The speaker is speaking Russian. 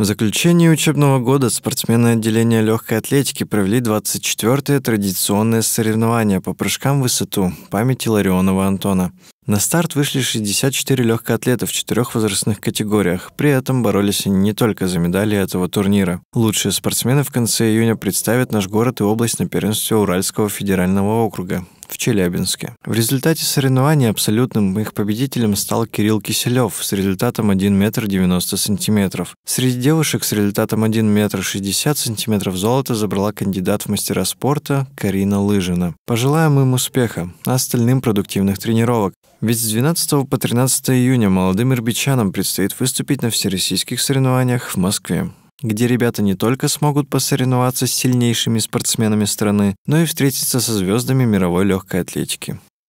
В заключении учебного года спортсмены отделения легкой атлетики провели 24-е традиционное соревнование по прыжкам в высоту памяти Ларионова Антона. На старт вышли 64 легкоатлета в четырех возрастных категориях. При этом боролись они не только за медали этого турнира. Лучшие спортсмены в конце июня представят наш город и область на первенстве Уральского федерального округа в Челябинске. В результате соревнований абсолютным их победителем стал Кирилл Киселев с результатом 1 метр 90 сантиметров. Среди девушек с результатом 1 метр 60 сантиметров золото забрала кандидат в мастера спорта Карина Лыжина. Пожелаем им успеха, а остальным продуктивных тренировок. Ведь с 12 по 13 июня молодым ирбичанам предстоит выступить на всероссийских соревнованиях в Москве где ребята не только смогут посоревноваться с сильнейшими спортсменами страны, но и встретиться со звездами мировой легкой атлетики.